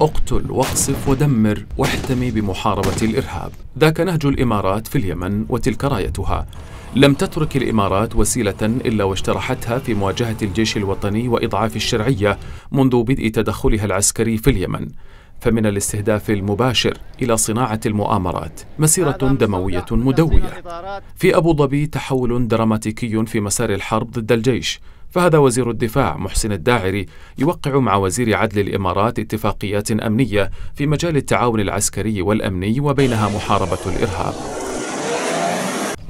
اقتل واقصف ودمر واحتمي بمحاربة الإرهاب ذاك نهج الإمارات في اليمن وتلك رايتها لم تترك الإمارات وسيلة إلا واجترحتها في مواجهة الجيش الوطني وإضعاف الشرعية منذ بدء تدخلها العسكري في اليمن فمن الاستهداف المباشر إلى صناعة المؤامرات مسيرة دموية مدوية في أبو ظبي تحول دراماتيكي في مسار الحرب ضد الجيش فهذا وزير الدفاع محسن الداعري يوقع مع وزير عدل الامارات اتفاقيات امنيه في مجال التعاون العسكري والامني وبينها محاربه الارهاب.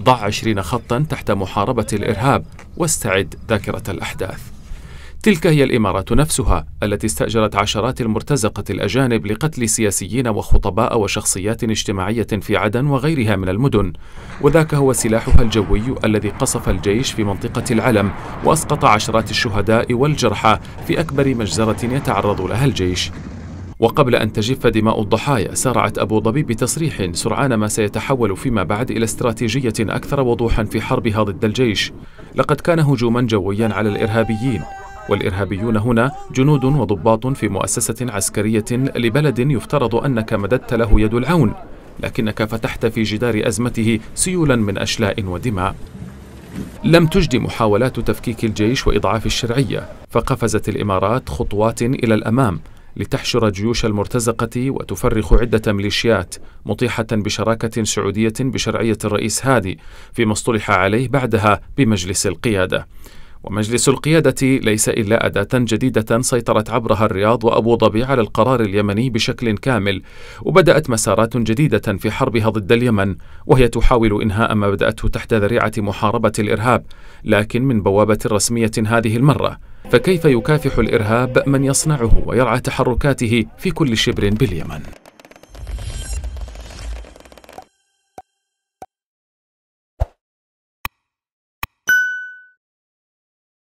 ضع 20 خطا تحت محاربه الارهاب واستعد ذاكره الاحداث. تلك هي الإمارات نفسها التي استأجرت عشرات المرتزقة الأجانب لقتل سياسيين وخطباء وشخصيات اجتماعية في عدن وغيرها من المدن وذاك هو سلاحها الجوي الذي قصف الجيش في منطقة العلم وأسقط عشرات الشهداء والجرحى في أكبر مجزرة يتعرض لها الجيش وقبل أن تجف دماء الضحايا سارعت أبو ظبي بتصريح سرعان ما سيتحول فيما بعد إلى استراتيجية أكثر وضوحا في حربها ضد الجيش لقد كان هجوما جويا على الإرهابيين والإرهابيون هنا جنود وضباط في مؤسسة عسكرية لبلد يفترض أنك مددت له يد العون لكنك فتحت في جدار أزمته سيولا من أشلاء ودماء لم تجد محاولات تفكيك الجيش وإضعاف الشرعية فقفزت الإمارات خطوات إلى الأمام لتحشر جيوش المرتزقة وتفرخ عدة ميليشيات مطيحة بشراكة سعودية بشرعية الرئيس هادي فيما اصطلح عليه بعدها بمجلس القيادة ومجلس القيادة ليس إلا أداة جديدة سيطرت عبرها الرياض وأبو ظبي على القرار اليمني بشكل كامل، وبدأت مسارات جديدة في حربها ضد اليمن، وهي تحاول إنهاء ما بدأته تحت ذريعة محاربة الإرهاب، لكن من بوابة رسمية هذه المرة، فكيف يكافح الإرهاب من يصنعه ويرعى تحركاته في كل شبر باليمن؟